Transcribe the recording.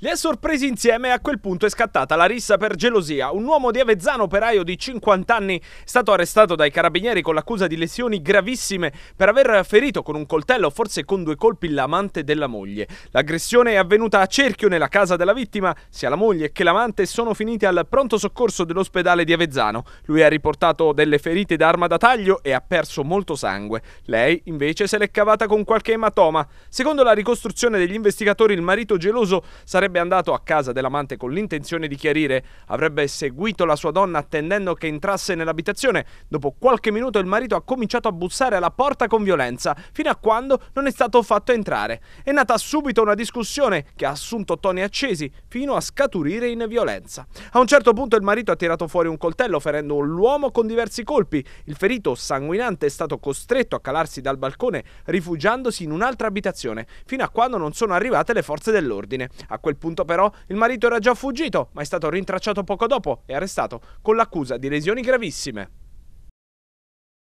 Li ha sorpresi insieme e a quel punto è scattata la rissa per gelosia. Un uomo di Avezzano, operaio di 50 anni, è stato arrestato dai carabinieri con l'accusa di lesioni gravissime per aver ferito con un coltello, forse con due colpi, l'amante della moglie. L'aggressione è avvenuta a cerchio nella casa della vittima. Sia la moglie che l'amante sono finiti al pronto soccorso dell'ospedale di Avezzano. Lui ha riportato delle ferite d'arma da taglio e ha perso molto sangue. Lei, invece, se l'è cavata con qualche ematoma. Secondo la ricostruzione degli investigatori, il marito geloso sarebbe sarebbe andato a casa dell'amante con l'intenzione di chiarire. Avrebbe seguito la sua donna attendendo che entrasse nell'abitazione. Dopo qualche minuto il marito ha cominciato a bussare alla porta con violenza, fino a quando non è stato fatto entrare. È nata subito una discussione che ha assunto toni accesi, fino a scaturire in violenza. A un certo punto il marito ha tirato fuori un coltello ferendo l'uomo con diversi colpi. Il ferito sanguinante è stato costretto a calarsi dal balcone rifugiandosi in un'altra abitazione, fino a quando non sono arrivate le forze dell'ordine. A quel punto però il marito era già fuggito, ma è stato rintracciato poco dopo e arrestato con l'accusa di lesioni gravissime.